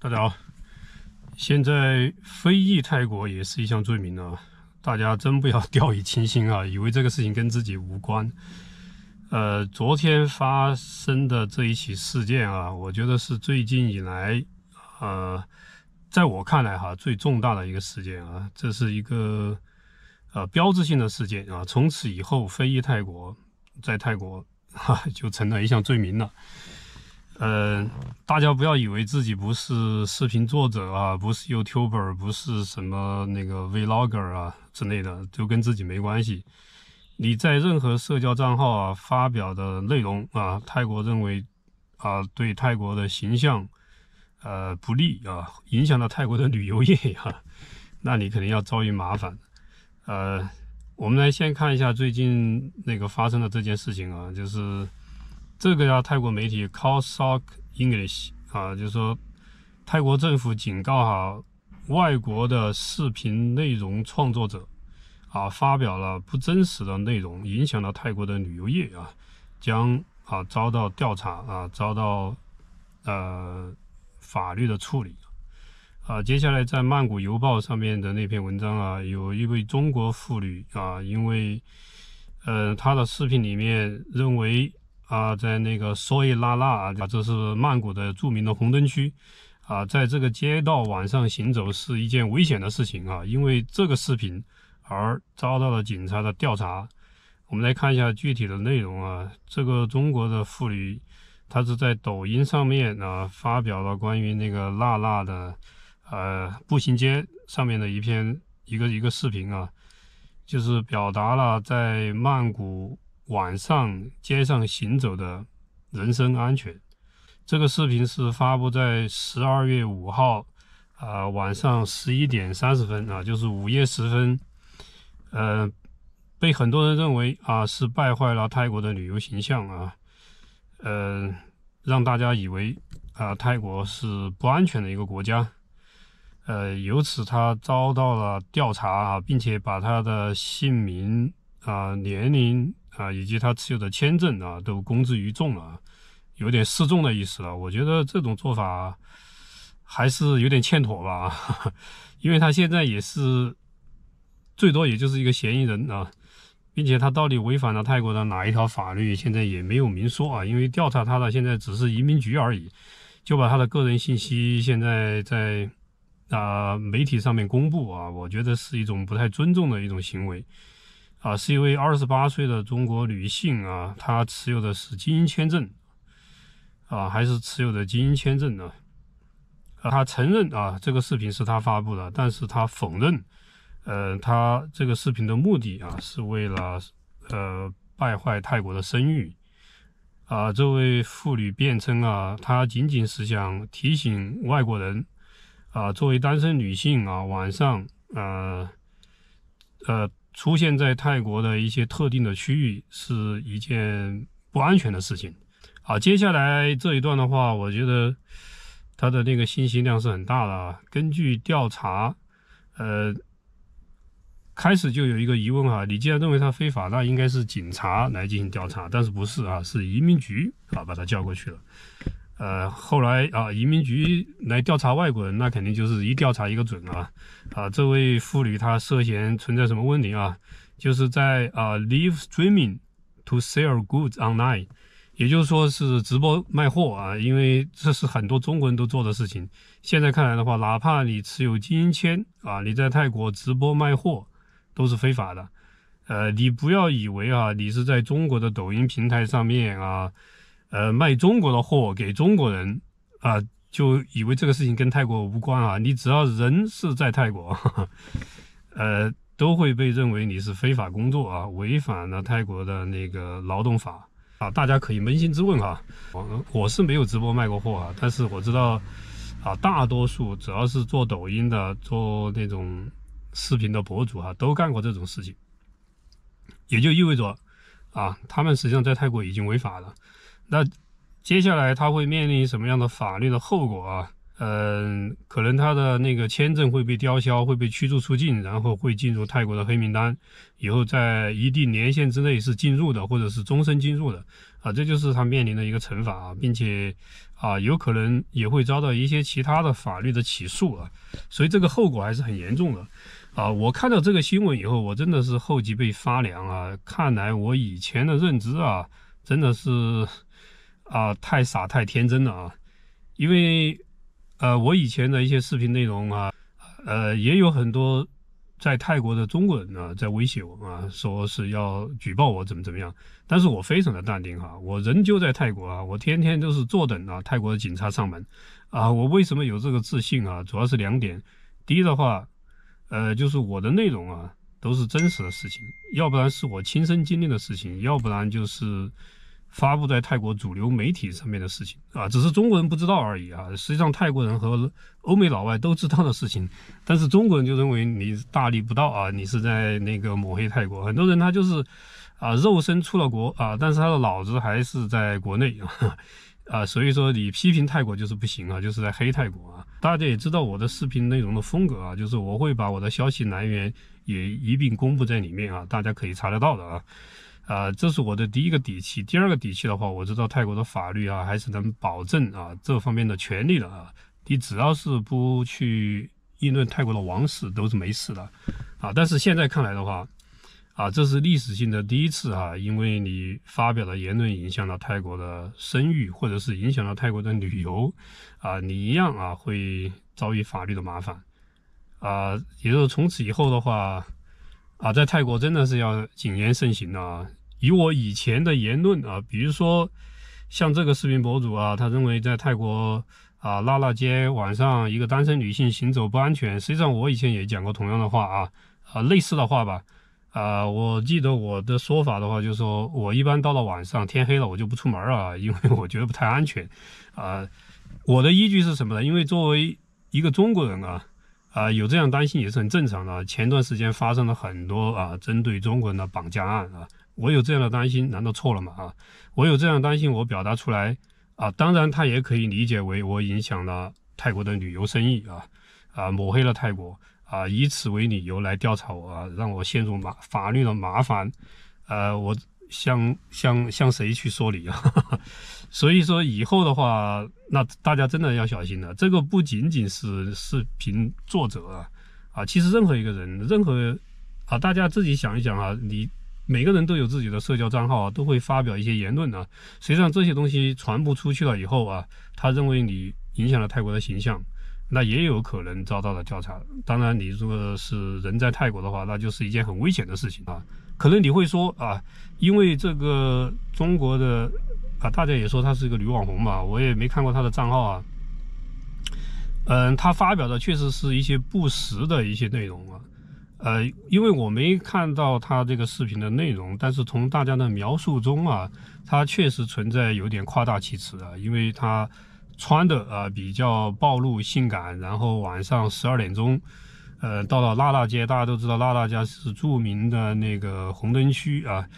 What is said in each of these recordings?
大家好，现在非裔泰国也是一项罪名啊！大家真不要掉以轻心啊！以为这个事情跟自己无关。呃，昨天发生的这一起事件啊，我觉得是最近以来，呃，在我看来哈，最重大的一个事件啊，这是一个呃标志性的事件啊。从此以后，非裔泰国在泰国哈，就成了一项罪名了。呃，大家不要以为自己不是视频作者啊，不是 YouTuber，不是什么那个 Vlogger 啊之类的，就跟自己没关系。你在任何社交账号啊发表的内容啊，泰国认为啊对泰国的形象呃不利啊，影响到泰国的旅游业哈，那你肯定要遭遇麻烦。呃，我们来先看一下最近那个发生的这件事情啊，就是。这个呀，泰国媒体《c a l l s c k English》啊，就是说，泰国政府警告哈，外国的视频内容创作者，啊，发表了不真实的内容，影响了泰国的旅游业啊，将啊遭到调查啊，遭到呃法律的处理啊。接下来在《曼谷邮报》上面的那篇文章啊，有一位中国妇女啊，因为呃她的视频里面认为。啊，在那个所以拉拉啊，这是曼谷的著名的红灯区，啊，在这个街道晚上行走是一件危险的事情啊，因为这个视频而遭到了警察的调查。我们来看一下具体的内容啊，这个中国的妇女她是在抖音上面啊发表了关于那个娜娜的呃步行街上面的一篇一个一个视频啊，就是表达了在曼谷。晚上街上行走的人身安全，这个视频是发布在十二月五号啊晚上十一点三十分啊，就是午夜时分，呃，被很多人认为啊是败坏了泰国的旅游形象啊，呃，让大家以为啊泰国是不安全的一个国家，呃，由此他遭到了调查啊，并且把他的姓名啊年龄。啊，以及他持有的签证啊，都公之于众了，有点示众的意思了。我觉得这种做法还是有点欠妥吧，因为他现在也是最多也就是一个嫌疑人啊，并且他到底违反了泰国的哪一条法律，现在也没有明说啊。因为调查他的现在只是移民局而已，就把他的个人信息现在在啊媒体上面公布啊，我觉得是一种不太尊重的一种行为。啊，是一位二十八岁的中国女性啊，她持有的是精英签证啊，还是持有的精英签证呢？她承认啊，这个视频是她发布的，但是她否认，呃，她这个视频的目的啊，是为了呃败坏泰国的声誉啊。这位妇女辩称啊，她仅仅是想提醒外国人啊，作为单身女性啊，晚上呃呃。出现在泰国的一些特定的区域是一件不安全的事情。好，接下来这一段的话，我觉得他的那个信息量是很大的。根据调查，呃，开始就有一个疑问哈，你既然认为他非法，那应该是警察来进行调查，但是不是啊？是移民局啊，把他叫过去了。呃，后来啊，移民局来调查外国人，那肯定就是一调查一个准啊。啊，这位妇女她涉嫌存在什么问题啊？就是在啊，live streaming to sell goods online，也就是说是直播卖货啊。因为这是很多中国人都做的事情。现在看来的话，哪怕你持有金签啊，你在泰国直播卖货都是非法的。呃，你不要以为啊，你是在中国的抖音平台上面啊。呃，卖中国的货给中国人啊，就以为这个事情跟泰国无关啊？你只要人是在泰国，呃，都会被认为你是非法工作啊，违反了泰国的那个劳动法啊。大家可以扪心自问哈。我我是没有直播卖过货啊，但是我知道啊，大多数只要是做抖音的、做那种视频的博主哈，都干过这种事情，也就意味着啊，他们实际上在泰国已经违法了。那接下来他会面临什么样的法律的后果啊？嗯，可能他的那个签证会被吊销，会被驱逐出境，然后会进入泰国的黑名单，以后在一定年限之内是进入的，或者是终身进入的啊。这就是他面临的一个惩罚啊，并且啊，有可能也会遭到一些其他的法律的起诉啊。所以这个后果还是很严重的啊。我看到这个新闻以后，我真的是后脊背发凉啊。看来我以前的认知啊。真的是啊，太傻太天真了啊！因为呃，我以前的一些视频内容啊，呃，也有很多在泰国的中国人啊，在威胁我啊，说是要举报我怎么怎么样。但是我非常的淡定哈，我人就在泰国啊，我天天都是坐等啊泰国的警察上门啊。我为什么有这个自信啊？主要是两点，第一的话，呃，就是我的内容啊。都是真实的事情，要不然是我亲身经历的事情，要不然就是发布在泰国主流媒体上面的事情啊，只是中国人不知道而已啊。实际上，泰国人和欧美老外都知道的事情，但是中国人就认为你大逆不道啊，你是在那个抹黑泰国。很多人他就是啊，肉身出了国啊，但是他的脑子还是在国内啊 啊，所以说你批评泰国就是不行啊，就是在黑泰国啊。大家也知道我的视频内容的风格啊，就是我会把我的消息来源也一并公布在里面啊，大家可以查得到的啊。啊，这是我的第一个底气。第二个底气的话，我知道泰国的法律啊，还是能保证啊这方面的权利的啊。你只要是不去议论泰国的王室，都是没事的啊。但是现在看来的话，啊，这是历史性的第一次啊！因为你发表的言论影响了泰国的声誉，或者是影响到泰国的旅游，啊，你一样啊会遭遇法律的麻烦啊。也就是从此以后的话，啊，在泰国真的是要谨言慎行了。以我以前的言论啊，比如说像这个视频博主啊，他认为在泰国啊，拉拉街晚上一个单身女性行走不安全。实际上，我以前也讲过同样的话啊，啊，类似的话吧。啊，我记得我的说法的话，就是说我一般到了晚上天黑了，我就不出门了，啊，因为我觉得不太安全。啊，我的依据是什么呢？因为作为一个中国人啊，啊，有这样担心也是很正常的。前段时间发生了很多啊，针对中国人的绑架案啊，我有这样的担心，难道错了吗？啊，我有这样担心，我表达出来啊，当然他也可以理解为我影响了泰国的旅游生意啊，啊，抹黑了泰国。啊，以此为理由来调查我啊，让我陷入麻法律的麻烦，呃，我向向向谁去说理啊？所以说以后的话，那大家真的要小心了。这个不仅仅是视频作者啊，啊，其实任何一个人，任何啊，大家自己想一想啊，你每个人都有自己的社交账号啊，都会发表一些言论啊。实际上这些东西传播出去了以后啊，他认为你影响了泰国的形象。那也有可能遭到了调查。当然，你如果是人在泰国的话，那就是一件很危险的事情啊。可能你会说啊，因为这个中国的啊，大家也说她是一个女网红嘛，我也没看过她的账号啊。嗯，她发表的确实是一些不实的一些内容啊。呃，因为我没看到她这个视频的内容，但是从大家的描述中啊，她确实存在有点夸大其词啊，因为她。穿的啊比较暴露性感，然后晚上十二点钟，呃，到了娜娜街，大家都知道娜娜街是著名的那个红灯区啊，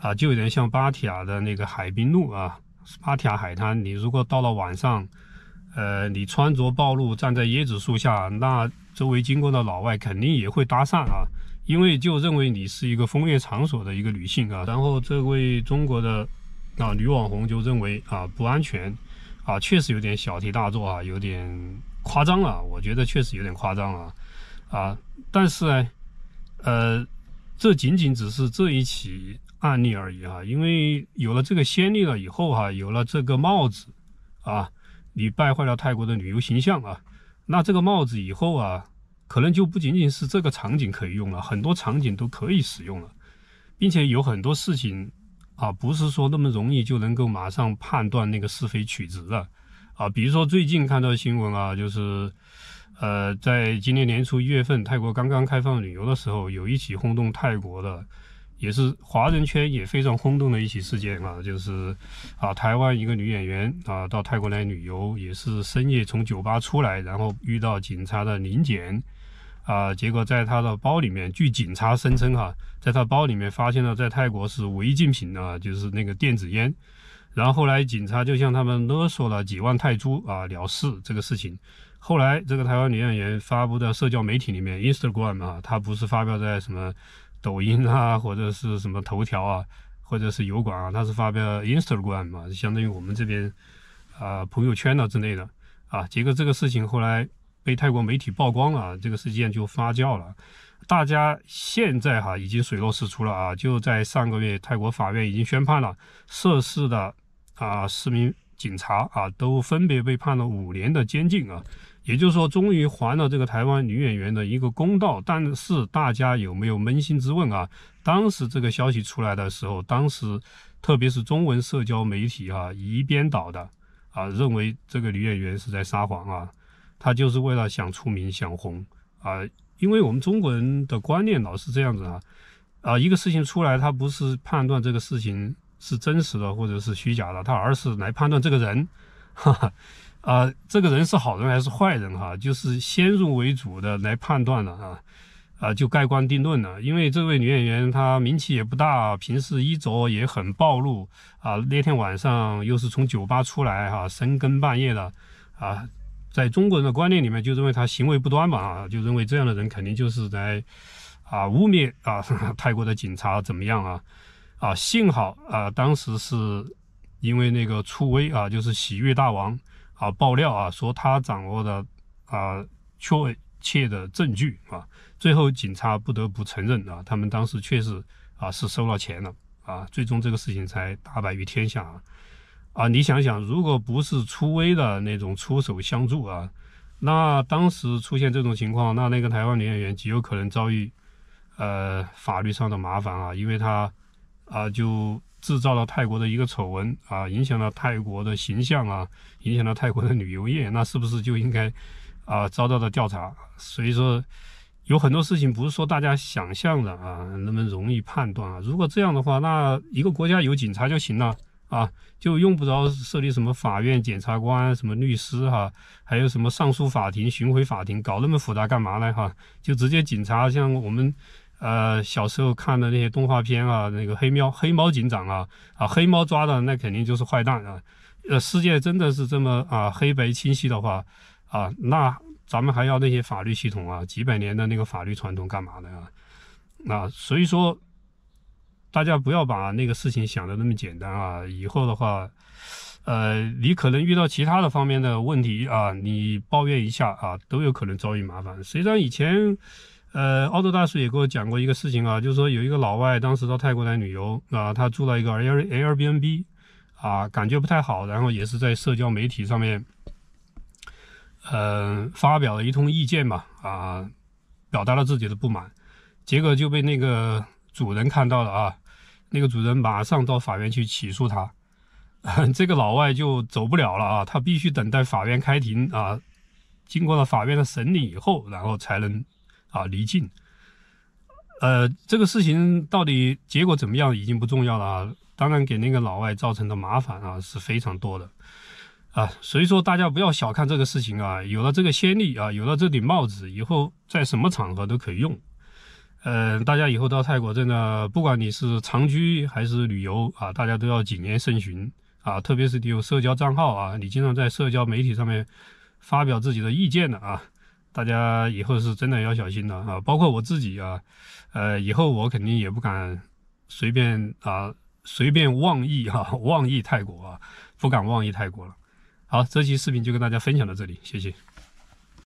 啊，就有点像巴提亚的那个海滨路啊，巴提亚海滩。你如果到了晚上，呃，你穿着暴露站在椰子树下，那周围经过的老外肯定也会搭讪啊，因为就认为你是一个风月场所的一个女性啊。然后这位中国的啊女网红就认为啊不安全。啊，确实有点小题大做啊，有点夸张了。我觉得确实有点夸张了，啊，但是呢，呃，这仅仅只是这一起案例而已哈。因为有了这个先例了以后哈，有了这个帽子啊，你败坏了泰国的旅游形象啊，那这个帽子以后啊，可能就不仅仅是这个场景可以用了，很多场景都可以使用了，并且有很多事情。啊，不是说那么容易就能够马上判断那个是非曲直的，啊，比如说最近看到新闻啊，就是，呃，在今年年初一月份，泰国刚刚开放旅游的时候，有一起轰动泰国的，也是华人圈也非常轰动的一起事件啊，就是，啊，台湾一个女演员啊，到泰国来旅游，也是深夜从酒吧出来，然后遇到警察的临检。啊，结果在他的包里面，据警察声称哈，在他包里面发现了在泰国是违禁品啊，就是那个电子烟，然后后来警察就向他们勒索了几万泰铢啊了事这个事情。后来这个台湾女演员发布的社交媒体里面，Instagram 啊，他不是发表在什么抖音啊或者是什么头条啊或者是油管啊，他是发表 Instagram 嘛，相当于我们这边啊朋友圈了之类的啊。结果这个事情后来。被泰国媒体曝光了，这个事件就发酵了。大家现在哈已经水落石出了啊！就在上个月，泰国法院已经宣判了涉事的啊四名警察啊，都分别被判了五年的监禁啊。也就是说，终于还了这个台湾女演员的一个公道。但是大家有没有扪心自问啊？当时这个消息出来的时候，当时特别是中文社交媒体啊，一边倒的啊，认为这个女演员是在撒谎啊。他就是为了想出名、想红啊！因为我们中国人的观念老是这样子啊，啊，一个事情出来，他不是判断这个事情是真实的或者是虚假的，他而是来判断这个人，哈哈，啊，这个人是好人还是坏人哈，就是先入为主的来判断了啊，啊，就盖棺定论了。因为这位女演员她名气也不大，平时衣着也很暴露啊，那天晚上又是从酒吧出来哈，深更半夜的啊。在中国人的观念里面，就认为他行为不端吧，啊，就认为这样的人肯定就是在啊，污蔑啊，泰国的警察怎么样啊，啊，幸好啊，当时是因为那个出威啊，就是洗浴大王啊，爆料啊，说他掌握的啊，确切的证据啊，最后警察不得不承认啊，他们当时确实啊，是收了钱了啊，最终这个事情才大白于天下啊。啊，你想想，如果不是出微的那种出手相助啊，那当时出现这种情况，那那个台湾女演员极有可能遭遇呃法律上的麻烦啊，因为他啊就制造了泰国的一个丑闻啊，影响了泰国的形象啊，影响了泰国的旅游业，那是不是就应该啊遭到的调查？所以说有很多事情不是说大家想象的啊那么容易判断啊。如果这样的话，那一个国家有警察就行了。啊，就用不着设立什么法院、检察官、什么律师哈，还有什么上诉法庭、巡回法庭，搞那么复杂干嘛呢？哈，就直接警察，像我们，呃，小时候看的那些动画片啊，那个黑喵、黑猫警长啊，啊，黑猫抓的那肯定就是坏蛋啊。呃，世界真的是这么啊，黑白清晰的话啊，那咱们还要那些法律系统啊，几百年的那个法律传统干嘛呢？啊，那所以说。大家不要把那个事情想的那么简单啊！以后的话，呃，你可能遇到其他的方面的问题啊，你抱怨一下啊，都有可能遭遇麻烦。实际上，以前，呃，澳洲大叔也给我讲过一个事情啊，就是说有一个老外当时到泰国来旅游啊，他住了一个 Air Airbnb，啊，感觉不太好，然后也是在社交媒体上面，呃，发表了一通意见嘛，啊，表达了自己的不满，结果就被那个。主人看到了啊，那个主人马上到法院去起诉他，这个老外就走不了了啊，他必须等待法院开庭啊，经过了法院的审理以后，然后才能啊离境。呃，这个事情到底结果怎么样已经不重要了啊，当然给那个老外造成的麻烦啊是非常多的啊，所以说大家不要小看这个事情啊，有了这个先例啊，有了这顶帽子以后，在什么场合都可以用。呃，大家以后到泰国真的，不管你是长居还是旅游啊，大家都要谨言慎行啊。特别是你有社交账号啊，你经常在社交媒体上面发表自己的意见的啊，大家以后是真的要小心的啊。包括我自己啊，呃，以后我肯定也不敢随便啊，随便妄议哈，妄议泰国啊，不敢妄议泰国了。好，这期视频就跟大家分享到这里，谢谢。